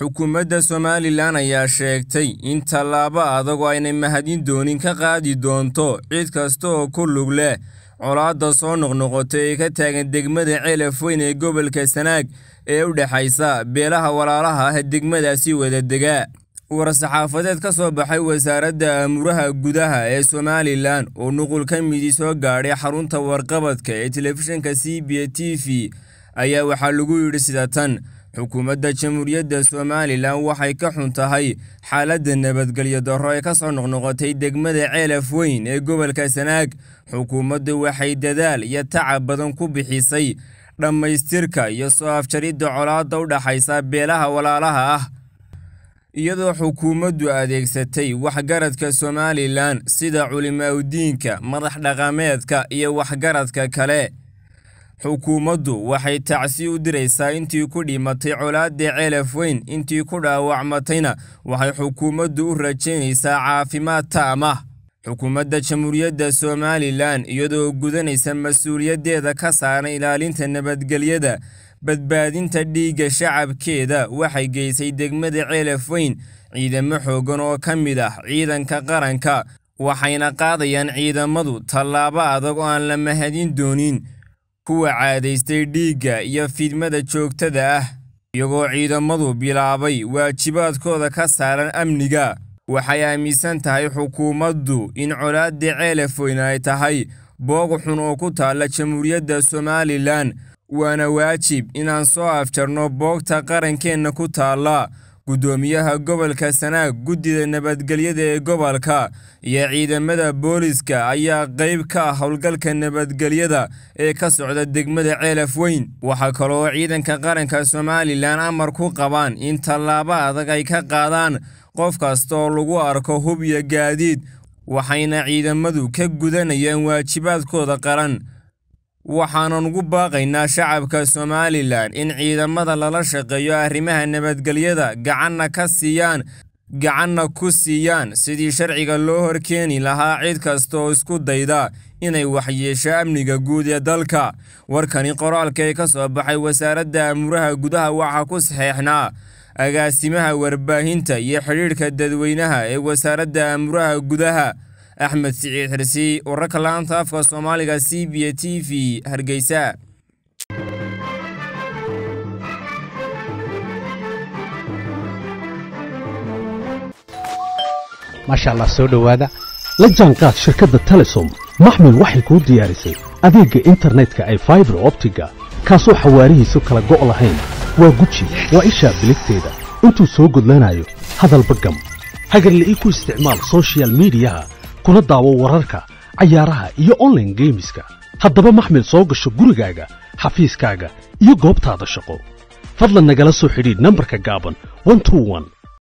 xukuumadda somalilan ayaa sheegtay in tallaabo adag aynay mahadin doonin ka qaadi doonto cid kasta oo ku lug leh colaadda soo noqnoqotay ee ka taagan degmada ceelaf weyn ee gobolka sanaag ee u dhexaysa beelaha walaalaha ah degmadaasi wada degaa war-saxaafadeed ka soo baxay wasaaradda amuraha gudaha ee somalilan oo nuqul ka midii soo gaadhay xarunta warqabadka ee telefishinka c b t v ayaa waxaa lagu yidhi sida tan xukuumadda jamhuuriyadda somalilan waxay ka xun tahay xaaladda nabadgelyo darro ee ka soo noqnoqotay degmada ceelaf weyn ee gobolka sanaag xukuumaddu waxay dadaal iyo tacab badan ku bixisay dhammaystirka iyo soo afjaridda colaadda u dhaxaysa beelaha walaalaha ah iyadoo xukuumaddu adeegsatay waxgaradka somalilan sida culimaa madax dhaqameedka iyo waxgaradka kale xukuumaddu waxay tacsi u diraysaa intii ku dhimatay colaadda ceelaf weyn intii ku dhaawacmatayna waxay xukuumaddu u rajaynaysaa caafimaad taamah xukuumadda jamhuuriyadda somalilan iyadoo gudanaysa mas-uuliyaddeeda ka saaran ilaalinta nabadgelyada badbaadinta dhiigga shacabkeeda waxay geysay degmada ceelaf weyn ciidamo xooggan oo ka mid ah ciidanka qaranka waxayna qaadayaan ciidamadu tallaabo adag oo aan la mahadin doonin kuwa caadaystay dhiigga iyo fidmada joogtada ah iyagoo ciidamadu bilaabay waajibaadkooda ka saaran amniga waxay aaminsan tahay xukuumaddu in colaaddii ceelafoyna ay tahay booq xun oo ku taalla jamhuuriyadda somalilan waana waajib inaan soo afjarno boogta qarankeenna ku taalla gudoomiyaha gobolka sanaag guddida nabadgelyada ee gobolka iyo ciidamada booliska ayaa qayb ka ah howlgalka nabadgelyada ee ka socda degmada ceelaf weyn waxaa kaloo ciidanka qaranka somalilan amar ku qabaan in tallaabo adag ay ka qaadaan qof kastaoo lagu arko hub iyo gaadiid waxayna ciidamadu ka gudanayaan waajibaadkooda qaran waxaanan ugu baaqaynaa shacabka somalilan in ciidamada lala shaqeeyo arrimaha nabadgelyada gacanna ka siiyaan gacanna ku siiyaan sidii sharciga loo horkeeni lahaa cid kasta oo isku dayda inay waxyeesho amniga guud ee dalka warkani qoraalkae ka soo baxay wasaaradda amuraha gudaha waxaa ku saxeexnaa agaasimaha warbaahinta iyo xidhiidhka dadweynaha ee wasaaradda amuraha gudaha axmed siciid xirsi wararka laanta afka soomaaliga c b a t v hargeysa maasha allah soo dhowaada la jaanqaad shirkadda telesom maxmil waxay kuu diyaarisay adeegga internetka ay faibar optiga kaasoo xawaarihiisu kala go' lahayn waa guji waa ishaa biligteeda intuu soo gudlanayo hadalba gam hagarle ii ku isticmaal sochial midiyaha kuna daawo wararka cayaaraha iyo online geemiska haddaba maxmed soo gasho gurigaaga xafiiskaaga iyo goobtaada shaqo fadlan nagala soo xidhiid nambarka gaaban